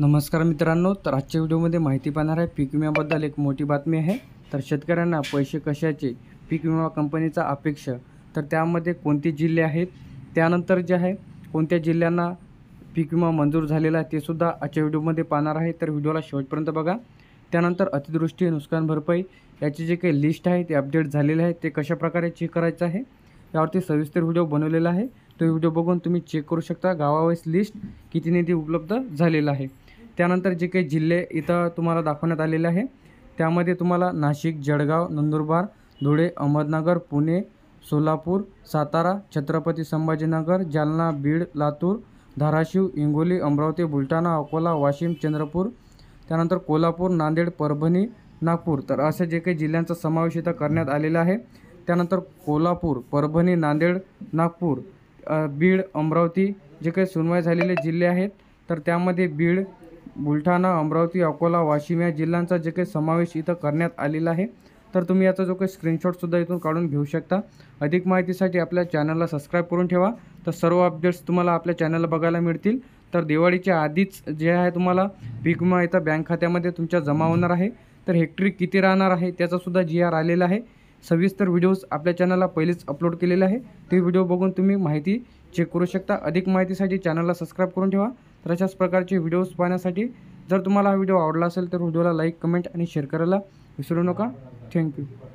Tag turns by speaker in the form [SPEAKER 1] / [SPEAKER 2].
[SPEAKER 1] नमस्कार मित्रांनो तर आजच्या व्हिडिओमध्ये माहिती पाहणार आहे पीक विम्याबद्दल एक मोठी बातमी आहे तर शेतकऱ्यांना पैसे कशाचे पीक विमा कंपनीचा अपेक्षा तर त्यामध्ये कोणते जिल्हे आहेत त्यानंतर जे आहे कोणत्या जिल्ह्यांना पीक विमा मंजूर झालेला आहे ते सुद्धा आजच्या व्हिडिओमध्ये पाहणार आहे तर व्हिडिओला शेवटपर्यंत बघा त्यानंतर अतिदृष्टी नुकसान भरपाई याची जे काही लिस्ट आहे ते अपडेट झालेले आहे ते कशाप्रकारे चेक करायचं आहे यावरती सविस्तर व्हिडिओ बनवलेला आहे तो व्हिडिओ बघून तुम्ही चेक करू शकता गावावाईज लिस्ट किती निधी उपलब्ध झालेला आहे त्यानंतर जे काही जिल्हे इथं तुम्हाला दाखवण्यात आलेले आहे त्यामध्ये तुम्हाला नाशिक जळगाव नंदुरबार धुळे अहमदनगर पुणे सोलापूर सातारा छत्रपती संभाजीनगर जालना बीड लातूर धाराशिव हिंगोली अमरावती बुलढाणा अकोला वाशिम चंद्रपूर त्यानंतर कोल्हापूर नांदेड परभणी नागपूर तर असे जे काही जिल्ह्यांचा समावेश इथं करण्यात आलेला आहे त्यानंतर कोल्हापूर परभणी नांदेड नागपूर बीड अमरावती जे काही सुनवाई झालेले जिल्हे आहेत तर त्यामध्ये बीड बुलढाणा अमरावती अकोला वाशिम या जिल्ह्यांचा जे काही समावेश इथं करण्यात आलेला आहे तर तुम्ही याचा जो काही स्क्रीनशॉटसुद्धा इथून काढून घेऊ शकता अधिक माहितीसाठी आपल्या चॅनलला सबस्क्राईब करून ठेवा तर सर्व अपडेट्स तुम्हाला आपल्या चॅनलला बघायला मिळतील तर दिवाळीच्या आधीच जे आहे तुम्हाला पीक विमा इथं बँक खात्यामध्ये तुमच्या जमा होणार आहे तर हेक्टरी किती राहणार आहे त्याचासुद्धा जी आर आलेला आहे सविस्तर व्हिडिओज आपल्या चॅनलला पहिलेच अपलोड केलेले आहे ते व्हिडिओ बघून तुम्ही माहिती चेक करू शकता अधिक माहितीसाठी चॅनलला सबस्क्राईब करून ठेवा तर अशाच प्रकारचे व्हिडिओज पाहण्यासाठी जर तुम्हाला हा व्हिडिओ आवडला असेल तर व्हिडिओला लाईक कमेंट आणि शेअर करायला विसरू नका थँक्यू